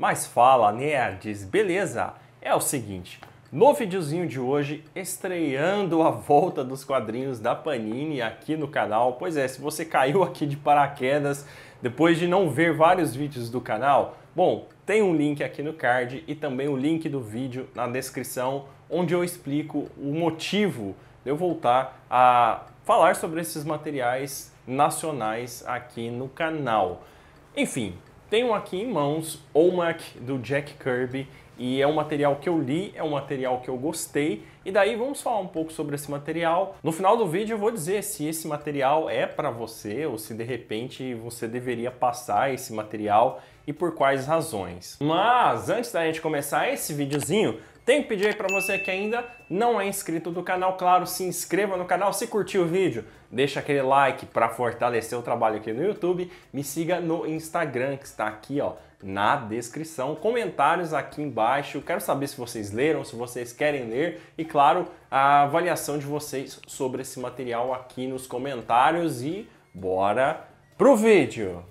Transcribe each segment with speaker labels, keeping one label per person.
Speaker 1: Mas fala, nerds, beleza? É o seguinte, no videozinho de hoje, estreando a volta dos quadrinhos da Panini aqui no canal. Pois é, se você caiu aqui de paraquedas depois de não ver vários vídeos do canal, bom, tem um link aqui no card e também o link do vídeo na descrição, onde eu explico o motivo de eu voltar a falar sobre esses materiais nacionais aqui no canal. Enfim, tenho aqui em mãos OMAC do Jack Kirby e é um material que eu li, é um material que eu gostei, e daí vamos falar um pouco sobre esse material. No final do vídeo eu vou dizer se esse material é para você ou se de repente você deveria passar esse material e por quais razões. Mas antes da gente começar esse videozinho, tenho que pedir para você que ainda não é inscrito do canal, claro, se inscreva no canal se curtiu o vídeo deixa aquele like para fortalecer o trabalho aqui no YouTube, me siga no Instagram que está aqui, ó, na descrição, comentários aqui embaixo. Quero saber se vocês leram, se vocês querem ler e claro, a avaliação de vocês sobre esse material aqui nos comentários e bora pro vídeo.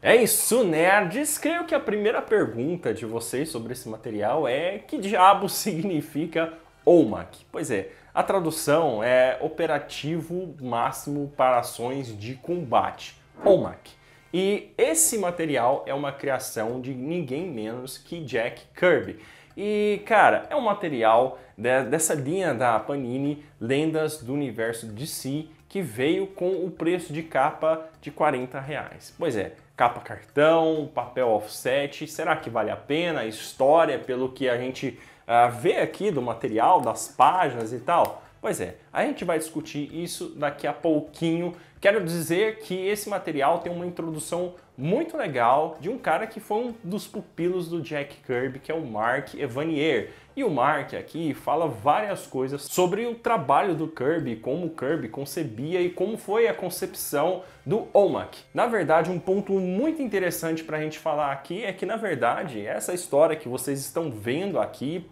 Speaker 1: É isso, nerds! Creio que a primeira pergunta de vocês sobre esse material é que diabo significa OMAC? Pois é, a tradução é Operativo Máximo para Ações de Combate, OMAC. E esse material é uma criação de ninguém menos que Jack Kirby. E, cara, é um material de, dessa linha da Panini, Lendas do Universo DC, que veio com o preço de capa de 40 reais. Pois é, capa cartão, papel offset, será que vale a pena? História, pelo que a gente uh, vê aqui do material, das páginas e tal? Pois é, a gente vai discutir isso daqui a pouquinho Quero dizer que esse material tem uma introdução muito legal de um cara que foi um dos pupilos do Jack Kirby, que é o Mark Evanier. E o Mark aqui fala várias coisas sobre o trabalho do Kirby, como o Kirby concebia e como foi a concepção do OMAC. Na verdade, um ponto muito interessante para a gente falar aqui é que, na verdade, essa história que vocês estão vendo aqui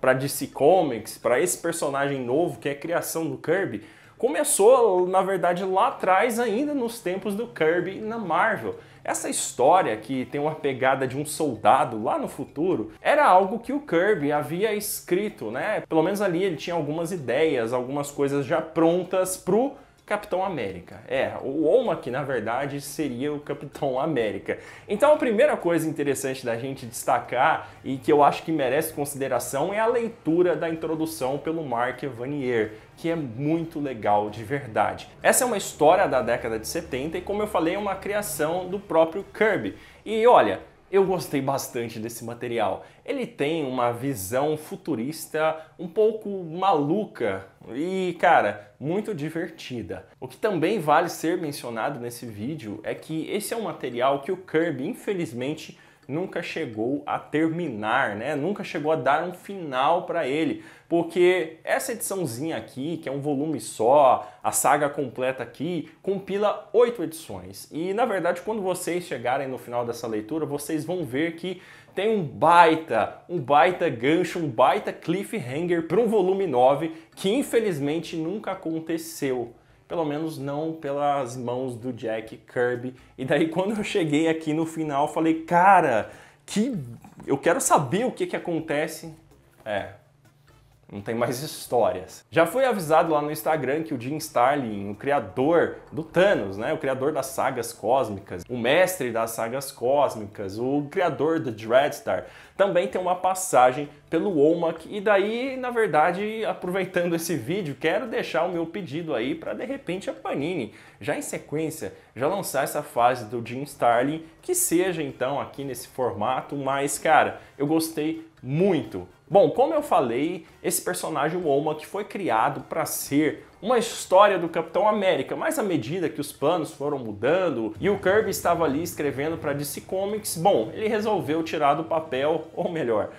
Speaker 1: para DC Comics, para esse personagem novo que é a criação do Kirby, começou, na verdade, lá atrás, ainda nos tempos do Kirby na Marvel. Essa história que tem uma pegada de um soldado lá no futuro era algo que o Kirby havia escrito, né? Pelo menos ali ele tinha algumas ideias, algumas coisas já prontas pro Capitão América. É, o Womack, na verdade, seria o Capitão América. Então a primeira coisa interessante da gente destacar e que eu acho que merece consideração é a leitura da introdução pelo Mark Vanier, que é muito legal de verdade. Essa é uma história da década de 70 e, como eu falei, é uma criação do próprio Kirby. E olha, eu gostei bastante desse material. Ele tem uma visão futurista um pouco maluca e, cara, muito divertida. O que também vale ser mencionado nesse vídeo é que esse é um material que o Kirby, infelizmente, nunca chegou a terminar, né? Nunca chegou a dar um final para ele, porque essa ediçãozinha aqui, que é um volume só, a saga completa aqui, compila oito edições. E na verdade, quando vocês chegarem no final dessa leitura, vocês vão ver que tem um baita, um baita gancho, um baita cliffhanger para um volume 9 que infelizmente nunca aconteceu pelo menos não pelas mãos do Jack Kirby. E daí quando eu cheguei aqui no final, falei, cara, que eu quero saber o que que acontece. É, não tem mais histórias. Já foi avisado lá no Instagram que o Jim Starlin, o criador do Thanos, né, o criador das sagas cósmicas, o mestre das sagas cósmicas, o criador do Dreadstar, também tem uma passagem pelo Womack. E daí, na verdade, aproveitando esse vídeo, quero deixar o meu pedido aí para de repente a Panini já em sequência, já lançar essa fase do Jim Starlin, que seja então aqui nesse formato, mas cara, eu gostei muito. Bom, como eu falei, esse personagem Woma que foi criado para ser uma história do Capitão América, mas à medida que os planos foram mudando e o Kirby estava ali escrevendo para DC Comics, bom, ele resolveu tirar do papel, ou melhor,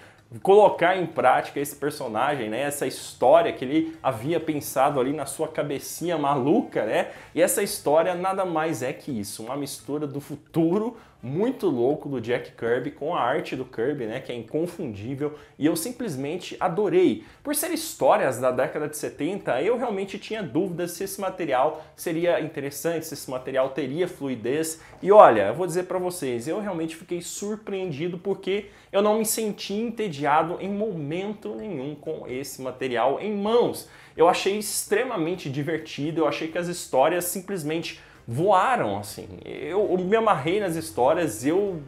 Speaker 1: colocar em prática esse personagem, né? Essa história que ele havia pensado ali na sua cabecinha maluca, né? E essa história nada mais é que isso, uma mistura do futuro muito louco do Jack Kirby com a arte do Kirby, né, que é inconfundível, e eu simplesmente adorei. Por ser histórias da década de 70, eu realmente tinha dúvidas se esse material seria interessante, se esse material teria fluidez. E olha, eu vou dizer para vocês, eu realmente fiquei surpreendido porque eu não me senti entediado em momento nenhum com esse material em mãos. Eu achei extremamente divertido, eu achei que as histórias simplesmente voaram, assim. Eu, eu me amarrei nas histórias, eu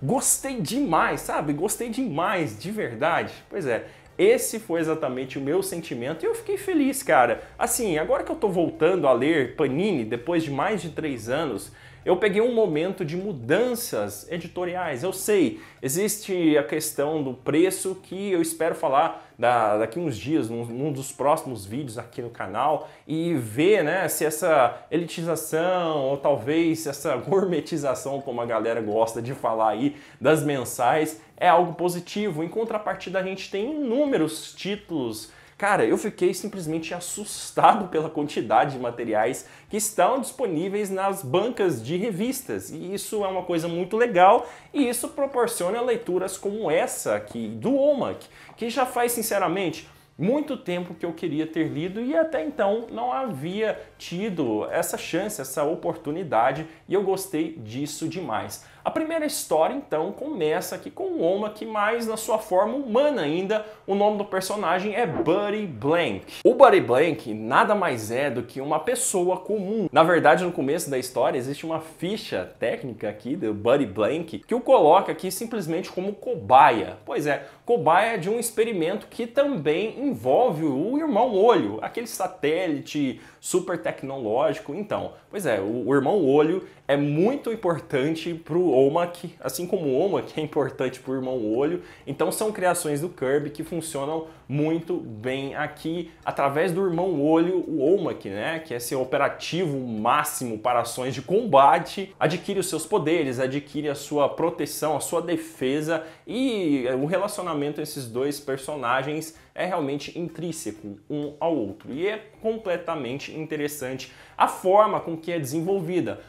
Speaker 1: gostei demais, sabe? Gostei demais, de verdade. Pois é, esse foi exatamente o meu sentimento e eu fiquei feliz, cara. Assim, agora que eu tô voltando a ler Panini, depois de mais de três anos, eu peguei um momento de mudanças editoriais. Eu sei, existe a questão do preço que eu espero falar da, daqui uns dias, num, num, dos próximos vídeos aqui no canal e ver né, se essa elitização ou talvez essa gourmetização, como a galera gosta de falar aí, das mensais é algo positivo. Em contrapartida, a gente tem inúmeros títulos Cara, eu fiquei simplesmente assustado pela quantidade de materiais que estão disponíveis nas bancas de revistas. E isso é uma coisa muito legal e isso proporciona leituras como essa aqui do OMAC, que já faz sinceramente muito tempo que eu queria ter lido e até então não havia tido essa chance, essa oportunidade e eu gostei disso demais. A primeira história então começa aqui com o Oma que mais na sua forma humana ainda, o nome do personagem é Buddy Blank. O Buddy Blank nada mais é do que uma pessoa comum. Na verdade, no começo da história existe uma ficha técnica aqui do Buddy Blank que o coloca aqui simplesmente como cobaia. Pois é, cobaia de um experimento que também envolve o irmão Olho, aquele satélite super tecnológico. Então, pois é, o, o irmão olho é muito importante para o OMAC, assim como o OMAC é importante para o irmão olho. Então, são criações do Kirby que funcionam muito bem aqui através do irmão olho, o Omak, né, que é seu operativo máximo para ações de combate, adquire os seus poderes, adquire a sua proteção, a sua defesa e o relacionamento esses dois personagens é realmente intrínseco um ao outro e é completamente interessante a forma com que é desenvolvida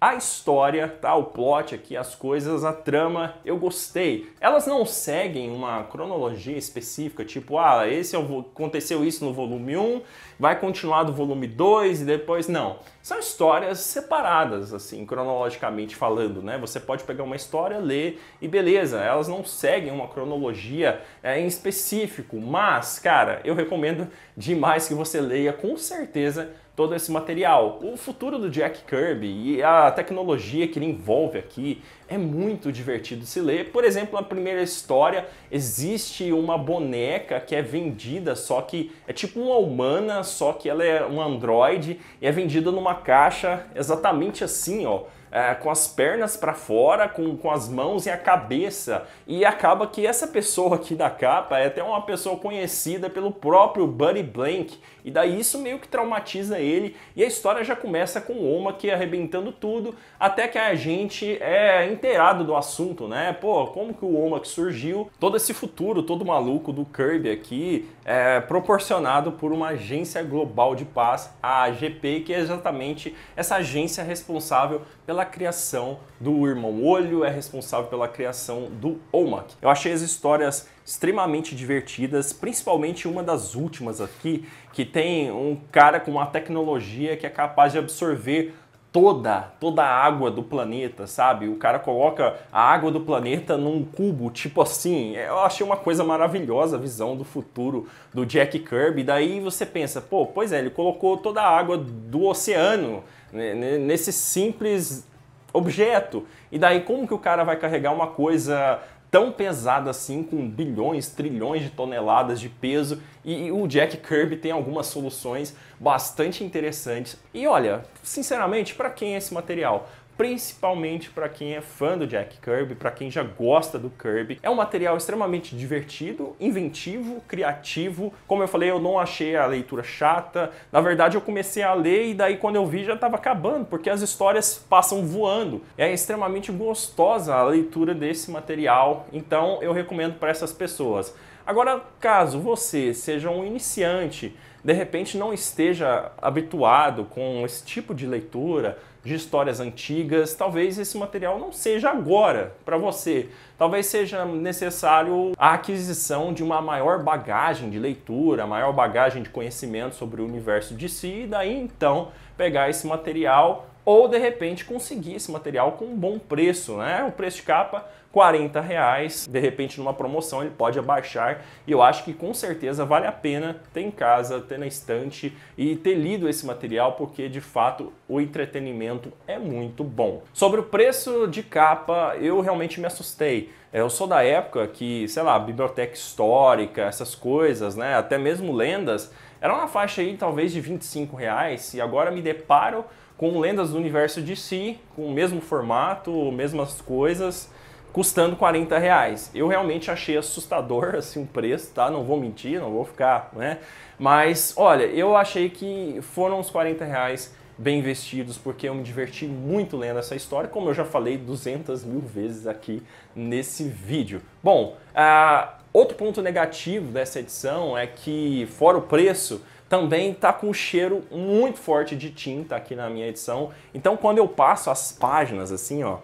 Speaker 1: a história, tá? O plot aqui, as coisas, a trama, eu gostei. Elas não seguem uma cronologia específica, tipo, ah, esse é aconteceu isso no volume 1, vai continuar do volume 2 e depois não. São histórias separadas, assim, cronologicamente falando, né? Você pode pegar uma história, ler e beleza, elas não seguem uma cronologia é, em específico, mas, cara, eu recomendo demais que você leia com certeza todo esse material. O futuro do Jack Kirby e a tecnologia que ele envolve aqui é muito divertido de se ler. Por exemplo, na primeira história existe uma boneca que é vendida, só que é tipo uma humana, só que ela é um androide e é vendida numa caixa exatamente assim, ó é, com as pernas para fora, com, com as mãos e a cabeça. E acaba que essa pessoa aqui da capa é até uma pessoa conhecida pelo próprio Buddy Blank. E daí isso meio que traumatiza ele. E a história já começa com o Oma que arrebentando tudo, até que a gente é inteirado do assunto, né? Pô, como que o Oma que surgiu, todo esse futuro, todo maluco do Kirby aqui, é proporcionado por uma agência global de paz, a AGP, que é exatamente essa agência responsável pela pela criação do Irmão Olho, é responsável pela criação do Omak. Eu achei as histórias extremamente divertidas, principalmente uma das últimas aqui, que tem um cara com uma tecnologia que é capaz de absorver toda, toda a água do planeta, sabe? O cara coloca a água do planeta num cubo, tipo assim. Eu achei uma coisa maravilhosa a visão do futuro do Jack Kirby. Daí você pensa, pô, pois é, ele colocou toda a água do oceano né, nesse simples objeto. E daí como que o cara vai carregar uma coisa tão pesada assim, com bilhões, trilhões de toneladas de peso, e o Jack Kirby tem algumas soluções bastante interessantes. E olha, sinceramente, para quem é esse material? principalmente para quem é fã do Jack Kirby, para quem já gosta do Kirby. É um material extremamente divertido, inventivo, criativo. Como eu falei, eu não achei a leitura chata. Na verdade, eu comecei a ler e daí quando eu vi já estava acabando, porque as histórias passam voando. É extremamente gostosa a leitura desse material, então eu recomendo para essas pessoas. Agora, caso você seja um iniciante, de repente não esteja habituado com esse tipo de leitura, de histórias antigas. Talvez esse material não seja agora para você. Talvez seja necessário a aquisição de uma maior bagagem de leitura, maior bagagem de conhecimento sobre o universo de si, e daí então pegar esse material ou de repente conseguir esse material com um bom preço, né? O preço de capa 40 reais, de repente numa promoção ele pode abaixar e eu acho que com certeza vale a pena ter em casa, ter na estante e ter lido esse material porque de fato o entretenimento é muito bom. Sobre o preço de capa eu realmente me assustei. É, eu sou da época que, sei lá, biblioteca histórica, essas coisas, né? Até mesmo lendas, era uma faixa aí talvez de 25 reais e agora me deparo com lendas do universo de si, com o mesmo formato, mesmas coisas, custando 40 reais. Eu realmente achei assustador assim o preço, tá? Não vou mentir, não vou ficar, né? Mas olha, eu achei que foram uns 40 reais bem investidos, porque eu me diverti muito lendo essa história, como eu já falei 200 mil vezes aqui nesse vídeo. Bom, uh, outro ponto negativo dessa edição é que, fora o preço, também está com um cheiro muito forte de tinta aqui na minha edição. Então quando eu passo as páginas assim, ó,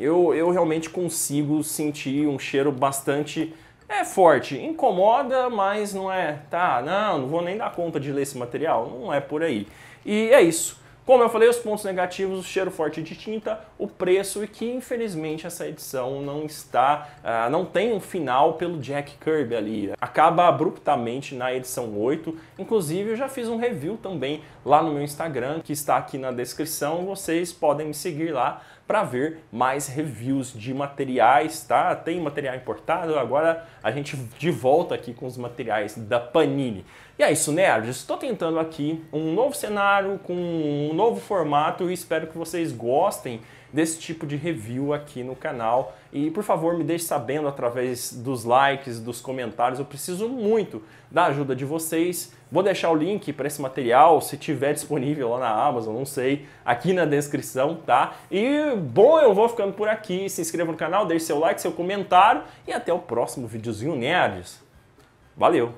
Speaker 1: eu, eu realmente consigo sentir um cheiro bastante é forte, incomoda, mas não é, tá, não, não vou nem dar conta de ler esse material, não é por aí. E é isso. Como eu falei, os pontos negativos, o cheiro forte de tinta, o preço e que infelizmente essa edição não está, uh, não tem um final pelo Jack Kirby ali. Acaba abruptamente na edição 8. Inclusive eu já fiz um review também lá no meu Instagram, que está aqui na descrição. Vocês podem me seguir lá para ver mais reviews de materiais, tá? Tem material importado, agora a gente de volta aqui com os materiais da Panini. E é isso, nerds. Estou tentando aqui um novo cenário com um novo formato e espero que vocês gostem desse tipo de review aqui no canal. E por favor, me deixe sabendo através dos likes, dos comentários. Eu preciso muito da ajuda de vocês. Vou deixar o link para esse material, se tiver disponível lá na Amazon, não sei, aqui na descrição, tá? E bom, eu vou ficando por aqui. Se inscreva no canal, deixe seu like, seu comentário e até o próximo videozinho nerds. Valeu.